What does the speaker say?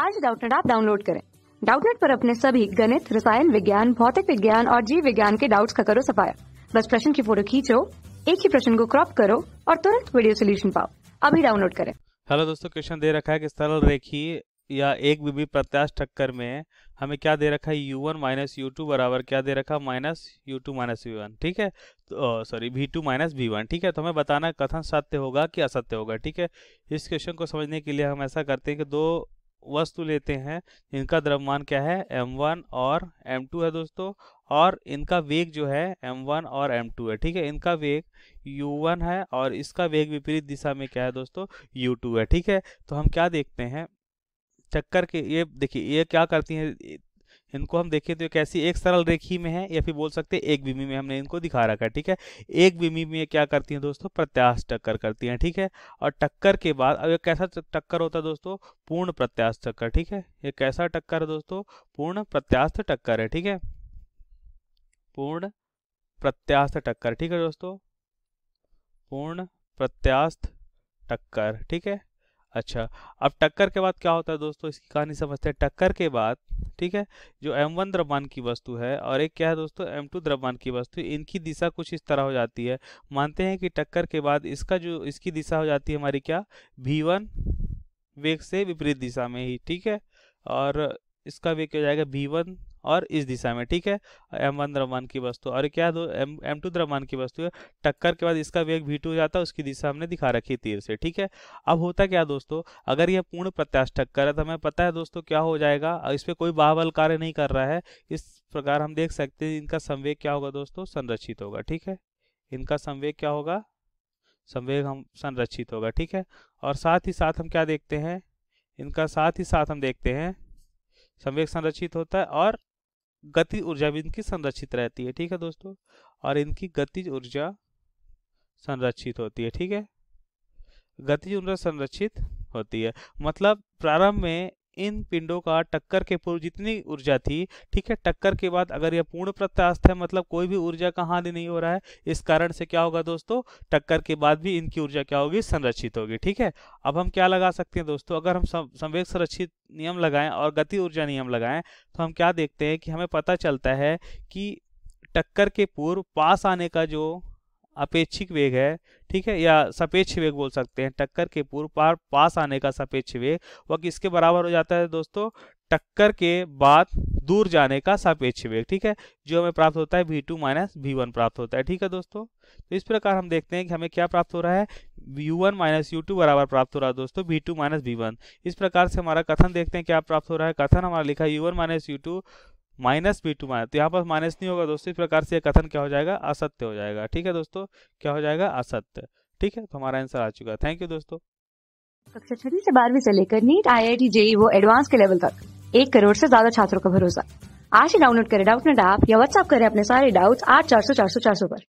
आज डाउटनेट आप डाउनलोड करें डाउटनेट पर अपने सभी गणित रसायन विज्ञान भौतिक विज्ञान और जीव विज्ञान के डाउट्स का करो सफाया बस प्रश्न की फोटो खींचो एक ही प्रश्न को क्रॉप करो और तुरंत वीडियो सोल्यूशन पाओ अभी डाउनलोड करें हेलो दोस्तों क्वेश्चन दे रखा है कि सरल रेखी या एक बीबी प्रत्याश टक्कर में हमें क्या दे रखा है U one minus U two बराबर क्या दे रखा minus U two minus V one ठीक है तो, sorry V two minus V one ठीक है तो हमें बताना कथन सत्य होगा कि असत्य होगा ठीक है इस क्वेश्चन को समझने के लिए हम ऐसा करते हैं कि दो वस्तु लेते हैं इनका द्रव्यमान क्या है m1 और m2 है दोस्तों और इनका वेग जो है m1 और m2 है ठीक है इनका वेग u1 है और इसका वेग विपरीत दिशा में क्या है दोस्तों u2 है ठीक है तो हम क्या देखते हैं चक्कर के ये देखिए ये क्या करती है इनको हम देखें तो ये कैसी एक सरल रेखी में है या फिर बोल सकते हैं एक बीमी में हमने इनको दिखा रखा है ठीक है एक बीमी में क्या करती हैं दोस्तों प्रत्याश टक्कर करती हैं ठीक है और टक्कर के बाद अब ये कैसा टक्कर होता है दोस्तों पूर्ण प्रत्याश टक्कर ठीक है ये कैसा टक्कर है दोस्तों पूर्ण प्रत्यास्थ टक्कर है ठीक है पूर्ण प्रत्यास्थ टक्कर ठीक है दोस्तों पूर्ण प्रत्यास्थ टक्कर ठीक है अच्छा अब टक्कर के बाद क्या होता है दोस्तों इसकी कहानी समझते हैं टक्कर के बाद ठीक है जो M1 द्रव्यमान की वस्तु है और एक क्या है दोस्तों M2 द्रव्यमान की वस्तु इनकी दिशा कुछ इस तरह हो जाती है मानते हैं कि टक्कर के बाद इसका जो इसकी दिशा हो जाती है हमारी क्या V1 वेग से विपरीत दिशा में ही ठीक है और इसका वेग क्या हो जाएगा V1 और इस दिशा में ठीक है एम वन द्रव्यमान की वस्तु और क्या दो एम एम टू द्रव्यमान की वस्तु है टक्कर के बाद इसका वेग वी टू जाता है उसकी दिशा हमने दिखा रखी तीर से ठीक है अब होता क्या दोस्तों अगर यह पूर्ण प्रत्याश टक्कर है तो हमें पता है दोस्तों क्या हो जाएगा इस पर कोई बाहबल कार्य नहीं कर रहा है इस प्रकार हम देख सकते हैं इनका संवेग क्या होगा दोस्तों संरक्षित होगा ठीक है इनका संवेग क्या होगा संवेग हम संरक्षित होगा ठीक है और साथ ही साथ हम क्या देखते हैं इनका साथ ही साथ हम देखते हैं संवेग संरक्षित होता है और गति ऊर्जा भी इनकी संरक्षित रहती है ठीक है दोस्तों और इनकी गतिज ऊर्जा संरक्षित होती है ठीक है गतिज ऊर्जा संरक्षित होती है मतलब प्रारंभ में इन पिंडों का टक्कर के पूर्व जितनी ऊर्जा थी ठीक है टक्कर के बाद अगर यह पूर्ण प्रत्यास्थ है मतलब कोई भी ऊर्जा का हानि नहीं हो रहा है इस कारण से क्या होगा दोस्तों टक्कर के बाद भी इनकी ऊर्जा क्या होगी संरक्षित होगी ठीक है अब हम क्या लगा सकते हैं दोस्तों अगर हम संवेद संरक्षित नियम लगाएं और गति ऊर्जा नियम लगाएं तो हम क्या देखते हैं कि हमें पता चलता है कि टक्कर के पूर्व पास आने का जो अपेक्षिक वेग है ठीक है या सापेक्ष वेग बोल सकते हैं टक्कर के पूर्व पार पास आने का सापेक्ष वेग वह किसके बराबर हो जाता है दोस्तों टक्कर के बाद दूर जाने का सापेक्ष वेग ठीक है जो हमें प्राप्त होता है V two minus V one प्राप्त होता है ठीक है दोस्तों तो इस प्रकार हम देखते हैं कि हमें क्या प्राप्त हो रहा है U one minus U two बराबर प्राप्त हो रहा है दोस्तों V two minus V one इस प्रकार से हमारा कथन देखते हैं क्या प्राप्त हो रहा है कथन हमारा लिखा है U one minus U two minus B two minus तो यहाँ पर माइनस नहीं होगा दोस्तों इस प्रकार से कथन क्या हो जाएगा असत्य हो जाएगा ठीक है दोस्तों क्या हो जाएगा असत्य ठीक है तो हमारा आंसर आ चुका है थैंक यू दोस्तों कक्षा छठी से बारहवीं से लेकर NEET I I T JEE वो एडवांस के लेवल तक एक करोड़ से ज्यादा छात्रों का भरोसा आज ही डाउनलोड करें डाउट नेट ऐप या व्हाट्सअप करें अपने सारे डाउट्स आठ चार सौ चार सौ चार सौ पर